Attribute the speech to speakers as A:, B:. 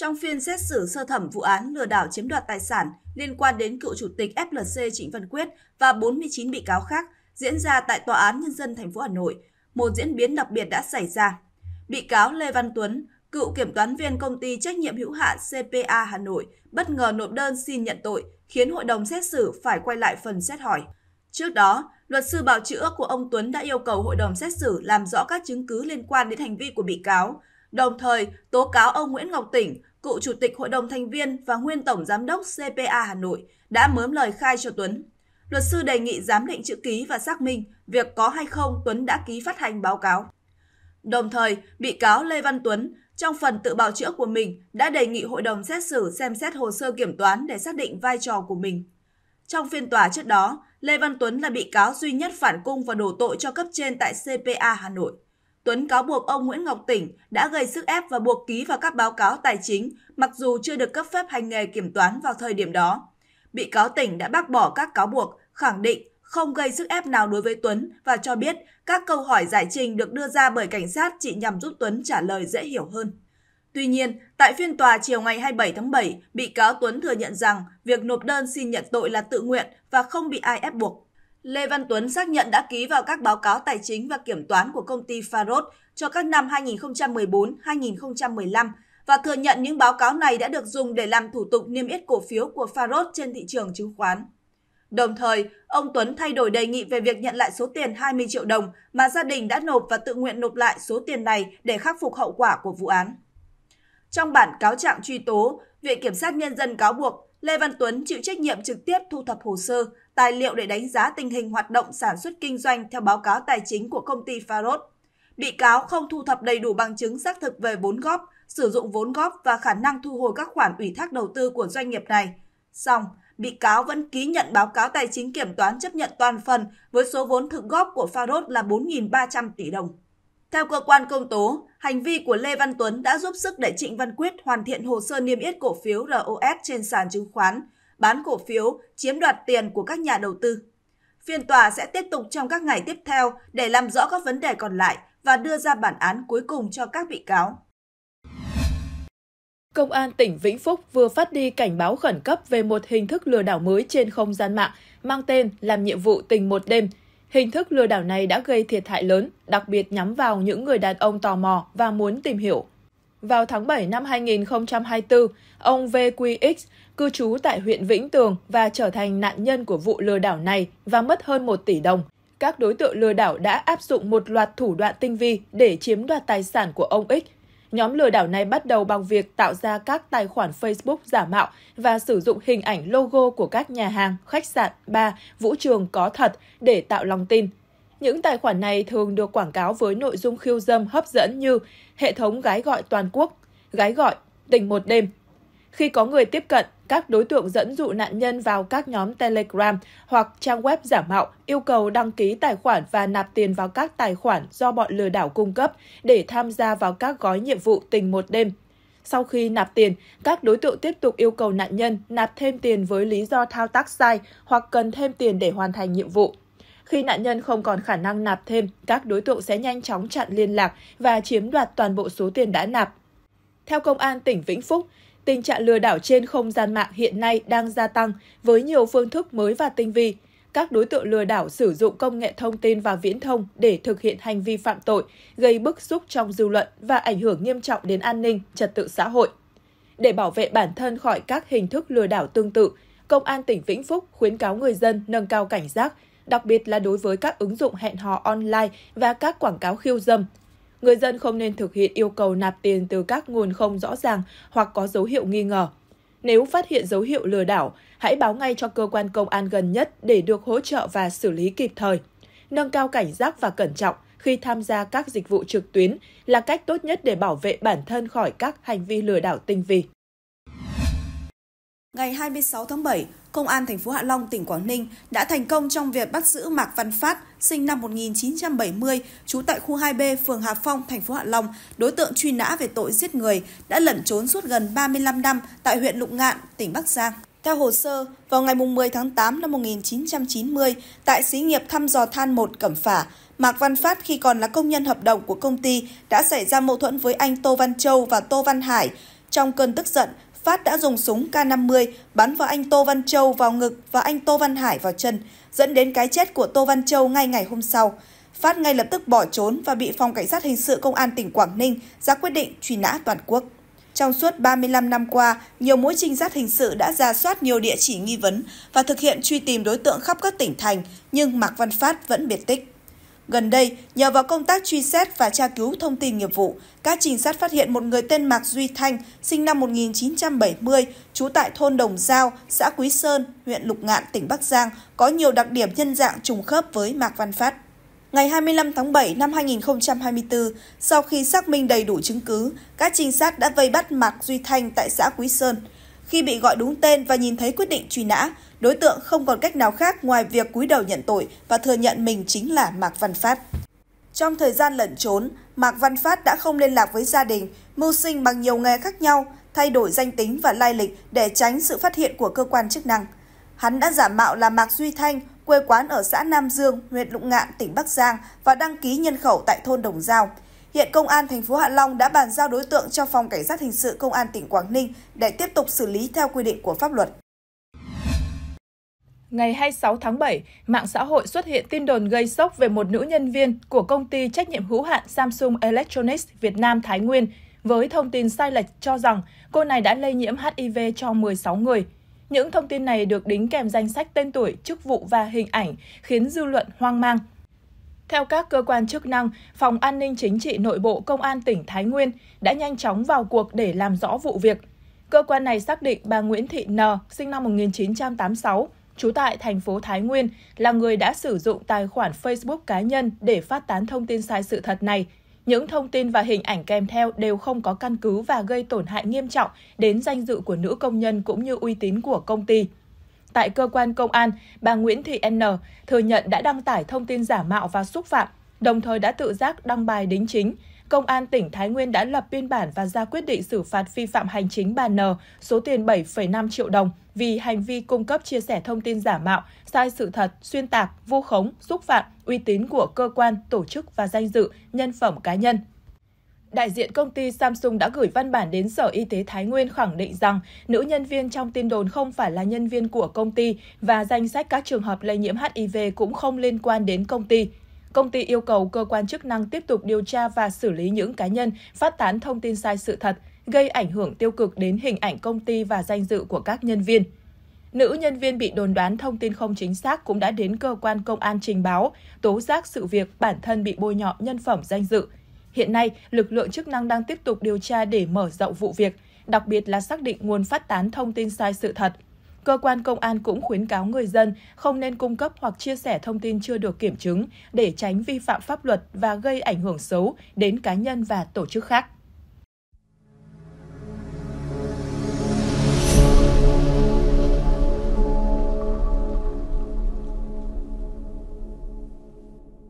A: Trong phiên xét xử sơ thẩm vụ án lừa đảo chiếm đoạt tài sản liên quan đến cựu chủ tịch FLC Trịnh Văn Quyết và 49 bị cáo khác diễn ra tại Tòa án Nhân dân thành phố Hà Nội, một diễn biến đặc biệt đã xảy ra. Bị cáo Lê Văn Tuấn, cựu kiểm toán viên công ty trách nhiệm hữu hạn CPA Hà Nội, bất ngờ nộp đơn xin nhận tội, khiến hội đồng xét xử phải quay lại phần xét hỏi. Trước đó, luật sư bào chữa của ông Tuấn đã yêu cầu hội đồng xét xử làm rõ các chứng cứ liên quan đến hành vi của bị cáo, đồng thời tố cáo ông Nguyễn Ngọc Tỉnh, cựu chủ tịch hội đồng thành viên và nguyên tổng giám đốc CPA Hà Nội đã mớm lời khai cho Tuấn. Luật sư đề nghị giám định chữ ký và xác minh việc có hay không Tuấn đã ký phát hành báo cáo. Đồng thời, bị cáo Lê Văn Tuấn trong phần tự bào chữa của mình đã đề nghị hội đồng xét xử xem xét hồ sơ kiểm toán để xác định vai trò của mình. Trong phiên tòa trước đó, Lê Văn Tuấn là bị cáo duy nhất phản cung và đổ tội cho cấp trên tại CPA Hà Nội. Tuấn cáo buộc ông Nguyễn Ngọc Tỉnh đã gây sức ép và buộc ký vào các báo cáo tài chính, mặc dù chưa được cấp phép hành nghề kiểm toán vào thời điểm đó. Bị cáo Tỉnh đã bác bỏ các cáo buộc, khẳng định không gây sức ép nào đối với Tuấn và cho biết các câu hỏi giải trình được đưa ra bởi cảnh sát chỉ nhằm giúp Tuấn trả lời dễ hiểu hơn. Tuy nhiên, tại phiên tòa chiều ngày 27 tháng 7, bị cáo Tuấn thừa nhận rằng việc nộp đơn xin nhận tội là tự nguyện và không bị ai ép buộc. Lê Văn Tuấn xác nhận đã ký vào các báo cáo tài chính và kiểm toán của công ty Farod cho các năm 2014, 2015 và thừa nhận những báo cáo này đã được dùng để làm thủ tục niêm yết cổ phiếu của Farod trên thị trường chứng khoán. Đồng thời, ông Tuấn thay đổi đề nghị về việc nhận lại số tiền 20 triệu đồng mà gia đình đã nộp và tự nguyện nộp lại số tiền này để khắc phục hậu quả của vụ án. Trong bản cáo trạng truy tố, Viện Kiểm sát Nhân dân cáo buộc Lê Văn Tuấn chịu trách nhiệm trực tiếp thu thập hồ sơ, tài liệu để đánh giá tình hình hoạt động sản xuất kinh doanh theo báo cáo tài chính của công ty Faros. Bị cáo không thu thập đầy đủ bằng chứng xác thực về vốn góp, sử dụng vốn góp và khả năng thu hồi các khoản ủy thác đầu tư của doanh nghiệp này. Song, bị cáo vẫn ký nhận báo cáo tài chính kiểm toán chấp nhận toàn phần với số vốn thực góp của Faros là 4.300 tỷ đồng. Theo cơ quan công tố, hành vi của Lê Văn Tuấn đã giúp sức để Trịnh Văn Quyết hoàn thiện hồ sơ niêm yết cổ phiếu ROS trên sàn chứng khoán, bán cổ phiếu, chiếm đoạt tiền của các nhà đầu tư. Phiên tòa sẽ tiếp tục trong các ngày tiếp theo để làm rõ các vấn đề còn lại và đưa ra bản án cuối cùng cho các bị cáo.
B: Công an tỉnh Vĩnh Phúc vừa phát đi cảnh báo khẩn cấp về một hình thức lừa đảo mới trên không gian mạng mang tên làm nhiệm vụ tình một đêm – Hình thức lừa đảo này đã gây thiệt hại lớn, đặc biệt nhắm vào những người đàn ông tò mò và muốn tìm hiểu. Vào tháng 7 năm 2024, ông VQX cư trú tại huyện Vĩnh Tường và trở thành nạn nhân của vụ lừa đảo này và mất hơn 1 tỷ đồng. Các đối tượng lừa đảo đã áp dụng một loạt thủ đoạn tinh vi để chiếm đoạt tài sản của ông X Nhóm lừa đảo này bắt đầu bằng việc tạo ra các tài khoản Facebook giả mạo và sử dụng hình ảnh logo của các nhà hàng, khách sạn, bar, vũ trường có thật để tạo lòng tin. Những tài khoản này thường được quảng cáo với nội dung khiêu dâm hấp dẫn như hệ thống gái gọi toàn quốc, gái gọi, tỉnh một đêm, khi có người tiếp cận, các đối tượng dẫn dụ nạn nhân vào các nhóm Telegram hoặc trang web giả mạo, yêu cầu đăng ký tài khoản và nạp tiền vào các tài khoản do bọn lừa đảo cung cấp để tham gia vào các gói nhiệm vụ tình một đêm. Sau khi nạp tiền, các đối tượng tiếp tục yêu cầu nạn nhân nạp thêm tiền với lý do thao tác sai hoặc cần thêm tiền để hoàn thành nhiệm vụ. Khi nạn nhân không còn khả năng nạp thêm, các đối tượng sẽ nhanh chóng chặn liên lạc và chiếm đoạt toàn bộ số tiền đã nạp. Theo Công an tỉnh Vĩnh Phúc, tình trạng lừa đảo trên không gian mạng hiện nay đang gia tăng với nhiều phương thức mới và tinh vi. Các đối tượng lừa đảo sử dụng công nghệ thông tin và viễn thông để thực hiện hành vi phạm tội, gây bức xúc trong dư luận và ảnh hưởng nghiêm trọng đến an ninh, trật tự xã hội. Để bảo vệ bản thân khỏi các hình thức lừa đảo tương tự, Công an tỉnh Vĩnh Phúc khuyến cáo người dân nâng cao cảnh giác, đặc biệt là đối với các ứng dụng hẹn hò online và các quảng cáo khiêu dâm, người dân không nên thực hiện yêu cầu nạp tiền từ các nguồn không rõ ràng hoặc có dấu hiệu nghi ngờ. Nếu phát hiện dấu hiệu lừa đảo, hãy báo ngay cho cơ quan công an gần nhất để được hỗ trợ và xử lý kịp thời. Nâng cao cảnh giác và cẩn trọng khi tham gia các dịch vụ trực tuyến là cách tốt nhất để bảo vệ bản thân khỏi các hành vi lừa đảo tinh vi ngày 26 tháng 7, Công an thành phố
A: Hạ Long, tỉnh Quảng Ninh đã thành công trong việc bắt giữ Mạc Văn Phát, sinh năm 1970, trú tại khu 2B, phường Hà Phong, thành phố Hạ Long, đối tượng truy nã về tội giết người, đã lẩn trốn suốt gần 35 năm tại huyện Lục Ngạn, tỉnh Bắc Giang. Theo hồ sơ, vào ngày 10 tháng 8 năm 1990, tại xí nghiệp thăm dò than 1 Cẩm Phả, Mạc Văn Phát khi còn là công nhân hợp đồng của công ty đã xảy ra mâu thuẫn với anh Tô Văn Châu và Tô Văn Hải. Trong cơn tức giận, Phát đã dùng súng K50 bắn vào anh Tô Văn Châu vào ngực và anh Tô Văn Hải vào chân, dẫn đến cái chết của Tô Văn Châu ngay ngày hôm sau. Phát ngay lập tức bỏ trốn và bị Phòng Cảnh sát Hình sự Công an tỉnh Quảng Ninh ra quyết định truy nã toàn quốc. Trong suốt 35 năm qua, nhiều mũi trinh sát hình sự đã ra soát nhiều địa chỉ nghi vấn và thực hiện truy tìm đối tượng khắp các tỉnh thành, nhưng Mạc Văn Phát vẫn biệt tích. Gần đây, nhờ vào công tác truy xét và tra cứu thông tin nghiệp vụ, các trinh sát phát hiện một người tên Mạc Duy Thanh, sinh năm 1970, trú tại thôn Đồng Giao, xã Quý Sơn, huyện Lục Ngạn, tỉnh Bắc Giang, có nhiều đặc điểm nhân dạng trùng khớp với Mạc Văn Phát. Ngày 25 tháng 7 năm 2024, sau khi xác minh đầy đủ chứng cứ, các trinh sát đã vây bắt Mạc Duy Thanh tại xã Quý Sơn – khi bị gọi đúng tên và nhìn thấy quyết định truy nã, đối tượng không còn cách nào khác ngoài việc cúi đầu nhận tội và thừa nhận mình chính là Mạc Văn Phát. Trong thời gian lẩn trốn, Mạc Văn Phát đã không liên lạc với gia đình, mưu sinh bằng nhiều nghề khác nhau, thay đổi danh tính và lai lịch để tránh sự phát hiện của cơ quan chức năng. Hắn đã giả mạo là Mạc Duy Thanh, quê quán ở xã Nam Dương, huyện Lụng Ngạn, tỉnh Bắc Giang và đăng ký nhân khẩu tại thôn Đồng Giao. Hiện Công an thành phố Hạ Long đã bàn giao đối tượng cho Phòng Cảnh sát Hình sự Công an
B: tỉnh Quảng Ninh để tiếp tục xử lý theo quy định của pháp luật. Ngày 26 tháng 7, mạng xã hội xuất hiện tin đồn gây sốc về một nữ nhân viên của công ty trách nhiệm hữu hạn Samsung Electronics Việt Nam Thái Nguyên với thông tin sai lệch cho rằng cô này đã lây nhiễm HIV cho 16 người. Những thông tin này được đính kèm danh sách tên tuổi, chức vụ và hình ảnh khiến dư luận hoang mang. Theo các cơ quan chức năng, Phòng An ninh Chính trị Nội bộ Công an tỉnh Thái Nguyên đã nhanh chóng vào cuộc để làm rõ vụ việc. Cơ quan này xác định bà Nguyễn Thị N, sinh năm 1986, trú tại thành phố Thái Nguyên, là người đã sử dụng tài khoản Facebook cá nhân để phát tán thông tin sai sự thật này. Những thông tin và hình ảnh kèm theo đều không có căn cứ và gây tổn hại nghiêm trọng đến danh dự của nữ công nhân cũng như uy tín của công ty. Tại cơ quan công an, bà Nguyễn Thị N. thừa nhận đã đăng tải thông tin giả mạo và xúc phạm, đồng thời đã tự giác đăng bài đính chính. Công an tỉnh Thái Nguyên đã lập biên bản và ra quyết định xử phạt vi phạm hành chính bà N số tiền 7,5 triệu đồng vì hành vi cung cấp chia sẻ thông tin giả mạo, sai sự thật, xuyên tạc, vu khống, xúc phạm uy tín của cơ quan, tổ chức và danh dự, nhân phẩm cá nhân đại diện công ty Samsung đã gửi văn bản đến Sở Y tế Thái Nguyên khẳng định rằng nữ nhân viên trong tin đồn không phải là nhân viên của công ty và danh sách các trường hợp lây nhiễm HIV cũng không liên quan đến công ty. Công ty yêu cầu cơ quan chức năng tiếp tục điều tra và xử lý những cá nhân phát tán thông tin sai sự thật, gây ảnh hưởng tiêu cực đến hình ảnh công ty và danh dự của các nhân viên. Nữ nhân viên bị đồn đoán thông tin không chính xác cũng đã đến cơ quan công an trình báo, tố giác sự việc bản thân bị bôi nhọ nhân phẩm danh dự, Hiện nay, lực lượng chức năng đang tiếp tục điều tra để mở rộng vụ việc, đặc biệt là xác định nguồn phát tán thông tin sai sự thật. Cơ quan công an cũng khuyến cáo người dân không nên cung cấp hoặc chia sẻ thông tin chưa được kiểm chứng để tránh vi phạm pháp luật và gây ảnh hưởng xấu đến cá nhân và tổ chức khác.